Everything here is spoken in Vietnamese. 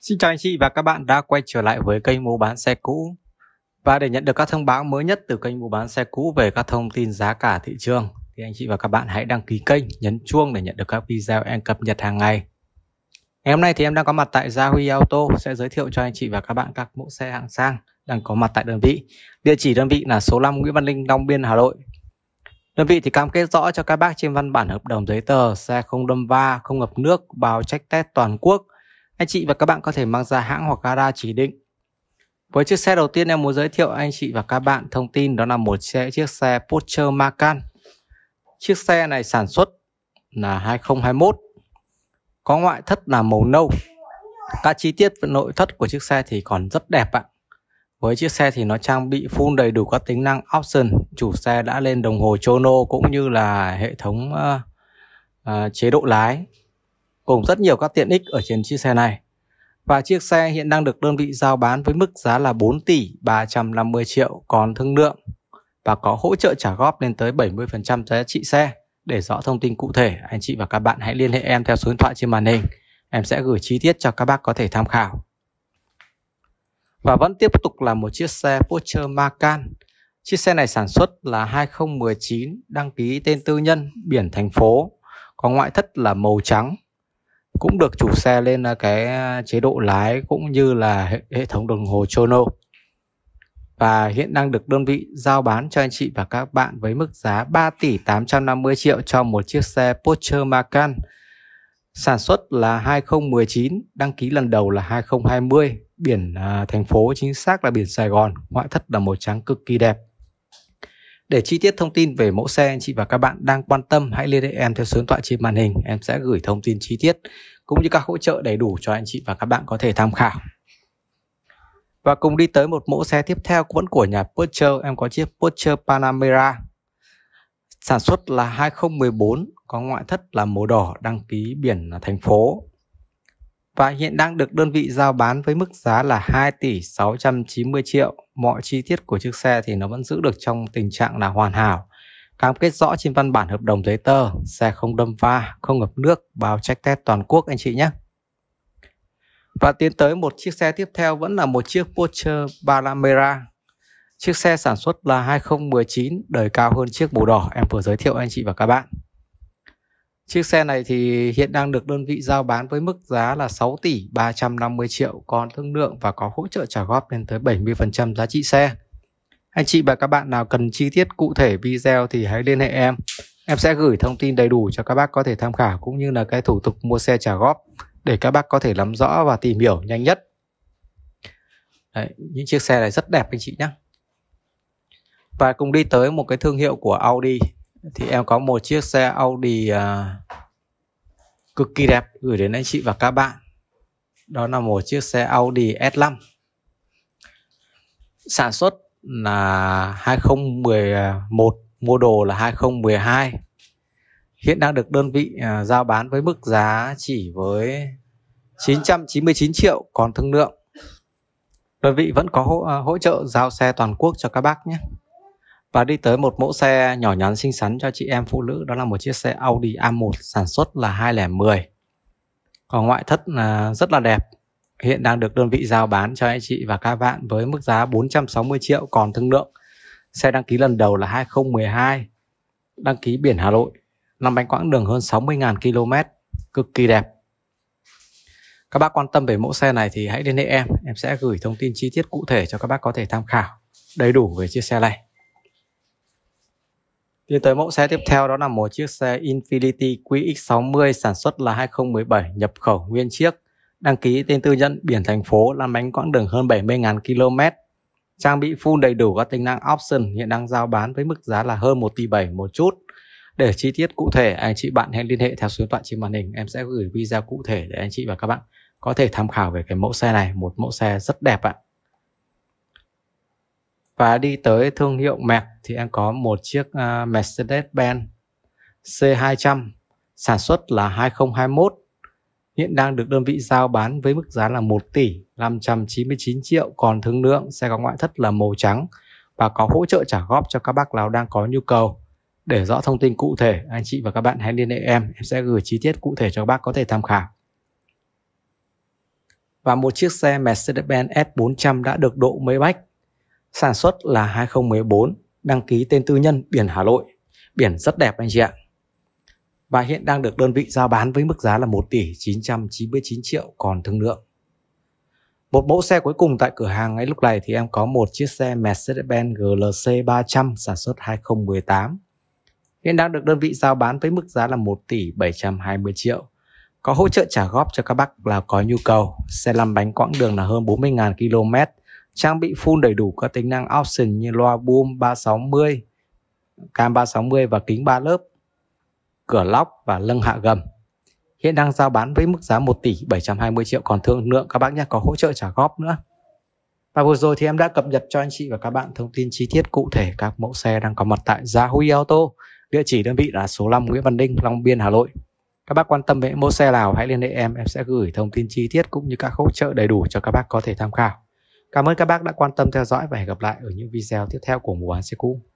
Xin chào anh chị và các bạn đã quay trở lại với kênh mua bán xe cũ. Và để nhận được các thông báo mới nhất từ kênh mua bán xe cũ về các thông tin giá cả thị trường thì anh chị và các bạn hãy đăng ký kênh, nhấn chuông để nhận được các video em cập nhật hàng ngày. Ngày hôm nay thì em đang có mặt tại Gia Huy Auto sẽ giới thiệu cho anh chị và các bạn các mẫu xe hạng sang đang có mặt tại đơn vị. Địa chỉ đơn vị là số 5 Nguyễn Văn Linh, Long Biên, Hà Nội. Đơn vị thì cam kết rõ cho các bác trên văn bản hợp đồng giấy tờ xe không đâm va, không ngập nước, bao trách test toàn quốc – anh chị và các bạn có thể mang ra hãng hoặc gara chỉ định. Với chiếc xe đầu tiên em muốn giới thiệu anh chị và các bạn thông tin đó là một xe, chiếc xe Porsche Macan. Chiếc xe này sản xuất là 2021. Có ngoại thất là màu nâu. Các chi tiết và nội thất của chiếc xe thì còn rất đẹp ạ. Với chiếc xe thì nó trang bị full đầy đủ các tính năng option. Chủ xe đã lên đồng hồ chrono cũng như là hệ thống uh, uh, chế độ lái cùng rất nhiều các tiện ích ở trên chiếc xe này. Và chiếc xe hiện đang được đơn vị giao bán với mức giá là 4 tỷ 350 triệu còn thương lượng và có hỗ trợ trả góp lên tới 70% giá trị xe. Để rõ thông tin cụ thể, anh chị và các bạn hãy liên hệ em theo số điện thoại trên màn hình. Em sẽ gửi chi tiết cho các bác có thể tham khảo. Và vẫn tiếp tục là một chiếc xe Porsche Macan. Chiếc xe này sản xuất là 2019, đăng ký tên tư nhân, biển thành phố, có ngoại thất là màu trắng, cũng được chủ xe lên à, cái à, chế độ lái cũng như là hệ, hệ thống đồng hồ chrono và hiện đang được đơn vị giao bán cho anh chị và các bạn với mức giá 3 tỷ 850 triệu cho một chiếc xe Porsche Macan sản xuất là 2019 đăng ký lần đầu là 2020 biển à, thành phố chính xác là biển Sài Gòn ngoại thất là màu trắng cực kỳ đẹp để chi tiết thông tin về mẫu xe anh chị và các bạn đang quan tâm hãy liên hệ em theo số điện thoại trên màn hình, em sẽ gửi thông tin chi tiết cũng như các hỗ trợ đầy đủ cho anh chị và các bạn có thể tham khảo. Và cùng đi tới một mẫu xe tiếp theo vẫn của nhà Porsche, em có chiếc Porsche Panamera. Sản xuất là 2014, có ngoại thất là màu đỏ, đăng ký biển là thành phố và hiện đang được đơn vị giao bán với mức giá là 2 tỷ 690 triệu. Mọi chi tiết của chiếc xe thì nó vẫn giữ được trong tình trạng là hoàn hảo. Cam kết rõ trên văn bản hợp đồng giấy tờ, xe không đâm va, không ngập nước, bao check test toàn quốc anh chị nhé. Và tiến tới một chiếc xe tiếp theo vẫn là một chiếc Porsche Panamera. Chiếc xe sản xuất là 2019, đời cao hơn chiếc màu đỏ em vừa giới thiệu anh chị và các bạn. Chiếc xe này thì hiện đang được đơn vị giao bán với mức giá là 6 tỷ 350 triệu còn thương lượng và có hỗ trợ trả góp lên tới 70% giá trị xe. Anh chị và các bạn nào cần chi tiết cụ thể video thì hãy liên hệ em. Em sẽ gửi thông tin đầy đủ cho các bác có thể tham khảo cũng như là cái thủ tục mua xe trả góp để các bác có thể nắm rõ và tìm hiểu nhanh nhất. Đấy, những chiếc xe này rất đẹp anh chị nhé. Và cùng đi tới một cái thương hiệu của Audi thì em có một chiếc xe Audi uh, cực kỳ đẹp gửi đến anh chị và các bạn đó là một chiếc xe Audi S5 sản xuất là 2011 mua đồ là 2012 hiện đang được đơn vị uh, giao bán với mức giá chỉ với 999 triệu còn thương lượng đơn vị vẫn có hỗ, uh, hỗ trợ giao xe toàn quốc cho các bác nhé và đi tới một mẫu xe nhỏ nhắn xinh xắn cho chị em phụ nữ đó là một chiếc xe Audi A1 sản xuất là 2010 còn ngoại thất là rất là đẹp hiện đang được đơn vị giao bán cho anh chị và các bạn với mức giá 460 triệu còn thương lượng xe đăng ký lần đầu là 2012 đăng ký biển Hà Nội nằm bánh quãng đường hơn 60.000 km cực kỳ đẹp các bác quan tâm về mẫu xe này thì hãy liên hệ em em sẽ gửi thông tin chi tiết cụ thể cho các bác có thể tham khảo đầy đủ về chiếc xe này Tiến tới mẫu xe tiếp theo đó là một chiếc xe Infiniti QX60 sản xuất là 2017 nhập khẩu nguyên chiếc, đăng ký tên tư nhân biển thành phố làm bánh quãng đường hơn 70.000 km. Trang bị full đầy đủ các tính năng option hiện đang giao bán với mức giá là hơn 1 tỷ 7 một chút. Để chi tiết cụ thể, anh chị bạn hãy liên hệ theo số điện thoại trên màn hình. Em sẽ gửi video cụ thể để anh chị và các bạn có thể tham khảo về cái mẫu xe này, một mẫu xe rất đẹp ạ và đi tới thương hiệu mẹp thì em có một chiếc uh, Mercedes-Benz C200 sản xuất là 2021 hiện đang được đơn vị giao bán với mức giá là 1 tỷ 599 triệu còn thương lượng xe có ngoại thất là màu trắng và có hỗ trợ trả góp cho các bác nào đang có nhu cầu để rõ thông tin cụ thể anh chị và các bạn hãy liên hệ em em sẽ gửi chi tiết cụ thể cho các bác có thể tham khảo và một chiếc xe Mercedes-Benz S400 đã được độ mấy bách Sản xuất là 2014, đăng ký tên tư nhân biển Hà Nội. Biển rất đẹp anh chị ạ. Và hiện đang được đơn vị giao bán với mức giá là 1 tỷ 999 triệu còn thương lượng. Một mẫu xe cuối cùng tại cửa hàng ngay lúc này thì em có một chiếc xe Mercedes-Benz GLC 300 sản xuất 2018. Hiện đang được đơn vị giao bán với mức giá là 1 tỷ 720 triệu. Có hỗ trợ trả góp cho các bác là có nhu cầu. Xe lăn bánh quãng đường là hơn 40.000 km Trang bị full đầy đủ các tính năng option như loa boom 360, cam 360 và kính 3 lớp, cửa lóc và lưng hạ gầm. Hiện đang giao bán với mức giá 1 tỷ 720 triệu còn thương lượng các bác nhé có hỗ trợ trả góp nữa. Và vừa rồi thì em đã cập nhật cho anh chị và các bạn thông tin chi tiết cụ thể các mẫu xe đang có mặt tại Gia Huy Auto. Địa chỉ đơn vị là số 5 Nguyễn Văn Đinh, Long Biên, Hà Nội. Các bác quan tâm về mẫu xe nào hãy liên hệ em, em sẽ gửi thông tin chi tiết cũng như các hỗ trợ đầy đủ cho các bác có thể tham khảo. Cảm ơn các bác đã quan tâm theo dõi và hẹn gặp lại ở những video tiếp theo của Mùa án xe cũ.